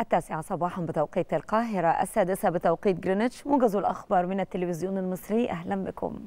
التاسعة صباحا بتوقيت القاهرة السادسة بتوقيت جرينتش موجز الأخبار من التلفزيون المصري أهلا بكم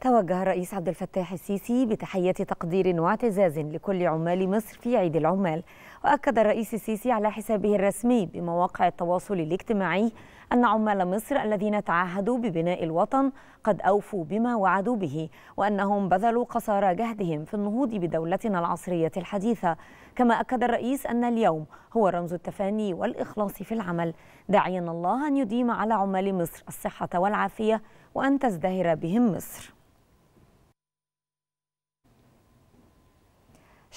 توجه الرئيس عبد الفتاح السيسي بتحية تقدير واعتزاز لكل عمال مصر في عيد العمال وأكد الرئيس السيسي على حسابه الرسمي بمواقع التواصل الاجتماعي أن عمال مصر الذين تعهدوا ببناء الوطن قد أوفوا بما وعدوا به وأنهم بذلوا قصارى جهدهم في النهوض بدولتنا العصرية الحديثة كما أكد الرئيس أن اليوم هو رمز التفاني والإخلاص في العمل داعيا الله أن يديم على عمال مصر الصحة والعافية وأن تزدهر بهم مصر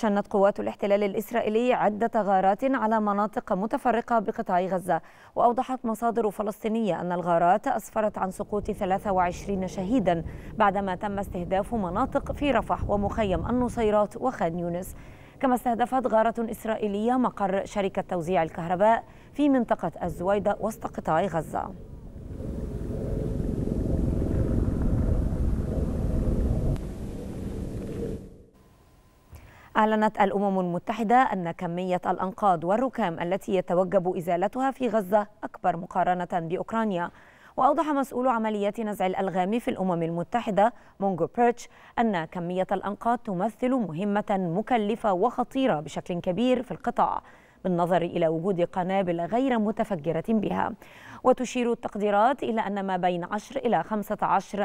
شنت قوات الاحتلال الإسرائيلي عدة غارات على مناطق متفرقة بقطاع غزة وأوضحت مصادر فلسطينية أن الغارات أسفرت عن سقوط 23 شهيدا بعدما تم استهداف مناطق في رفح ومخيم النصيرات وخان يونس كما استهدفت غارة إسرائيلية مقر شركة توزيع الكهرباء في منطقة الزويدة وسط قطاع غزة أعلنت الأمم المتحدة أن كمية الأنقاض والركام التي يتوجب إزالتها في غزة أكبر مقارنة بأوكرانيا وأوضح مسؤول عمليات نزع الألغام في الأمم المتحدة مونجو بيرتش أن كمية الأنقاض تمثل مهمة مكلفة وخطيرة بشكل كبير في القطاع بالنظر إلى وجود قنابل غير متفجرة بها وتشير التقديرات إلى أن ما بين 10 إلى 15%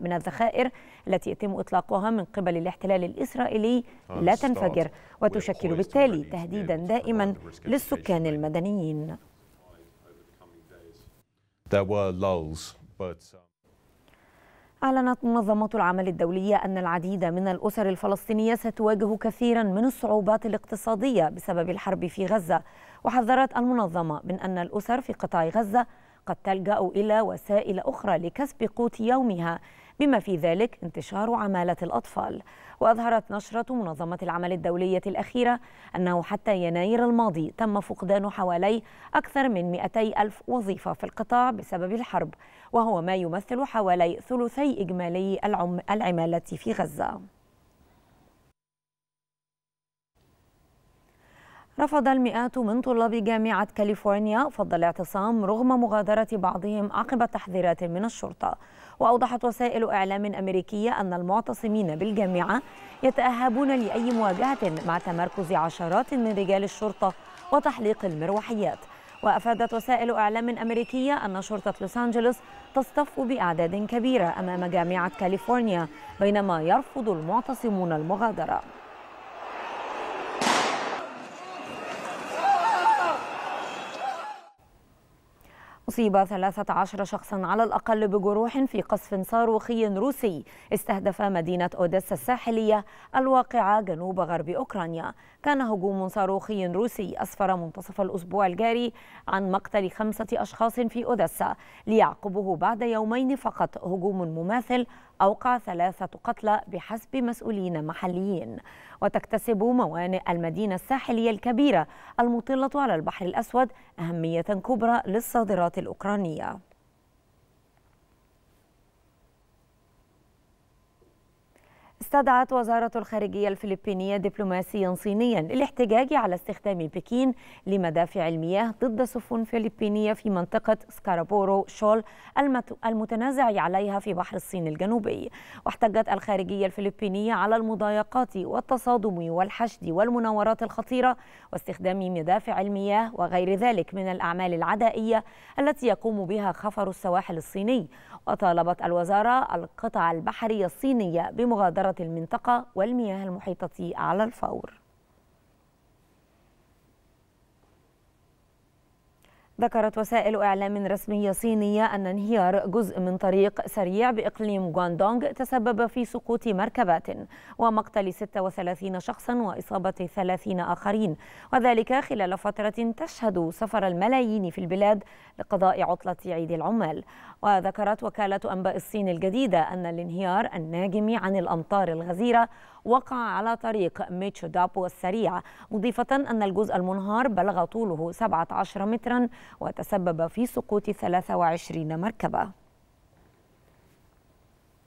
من الذخائر التي يتم إطلاقها من قبل الاحتلال الإسرائيلي لا تنفجر وتشكل بالتالي تهديدا دائما للسكان المدنيين. There were lulls, but... أعلنت منظمة العمل الدولية أن العديد من الأسر الفلسطينية ستواجه كثيرا من الصعوبات الاقتصادية بسبب الحرب في غزة وحذرت المنظمة من أن الأسر في قطاع غزة قد تلجأ إلى وسائل أخرى لكسب قوت يومها بما في ذلك انتشار عمالة الأطفال وأظهرت نشرة منظمة العمل الدولية الأخيرة أنه حتى يناير الماضي تم فقدان حوالي أكثر من 200 ألف وظيفة في القطاع بسبب الحرب وهو ما يمثل حوالي ثلثي إجمالي العمالة في غزة رفض المئات من طلاب جامعة كاليفورنيا فض الاعتصام رغم مغادرة بعضهم عقب تحذيرات من الشرطة وأوضحت وسائل إعلام أمريكية أن المعتصمين بالجامعة يتأهبون لأي مواجهة مع تمركز عشرات من رجال الشرطة وتحليق المروحيات وأفادت وسائل إعلام أمريكية أن شرطة لوس أنجلوس تصطف بأعداد كبيرة أمام جامعة كاليفورنيا بينما يرفض المعتصمون المغادرة أصيب 13 شخصا على الأقل بجروح في قصف صاروخي روسي استهدف مدينة أوديسا الساحلية الواقعة جنوب غرب أوكرانيا كان هجوم صاروخي روسي أسفر منتصف الأسبوع الجاري عن مقتل خمسة أشخاص في أوديسا ليعقبه بعد يومين فقط هجوم مماثل أوقع ثلاثة قتلى بحسب مسؤولين محليين وتكتسب موانئ المدينة الساحلية الكبيرة المطلة على البحر الأسود أهمية كبرى للصادرات الأوكرانية استدعت وزارة الخارجية الفلبينية دبلوماسيا صينيا للاحتجاج على استخدام بكين لمدافع المياه ضد سفن فلبينية في منطقة سكاربورو شول المتنازع عليها في بحر الصين الجنوبي واحتجت الخارجية الفلبينية على المضايقات والتصادم والحشد والمناورات الخطيرة واستخدام مدافع المياه وغير ذلك من الأعمال العدائية التي يقوم بها خفر السواحل الصيني وطالبت الوزارة القطع البحرية الصينية بمغادرة إدارة المنطقة والمياه المحيطة على الفور ذكرت وسائل إعلام رسمية صينية أن انهيار جزء من طريق سريع بإقليم غواندونغ تسبب في سقوط مركبات ومقتل 36 شخصا وإصابة 30 آخرين وذلك خلال فترة تشهد سفر الملايين في البلاد لقضاء عطلة عيد العمال وذكرت وكالة أنباء الصين الجديدة أن الانهيار الناجم عن الأمطار الغزيرة وقع على طريق ميتشو دابو السريع مضيفة أن الجزء المنهار بلغ طوله 17 مترا وتسبب في سقوط 23 مركبة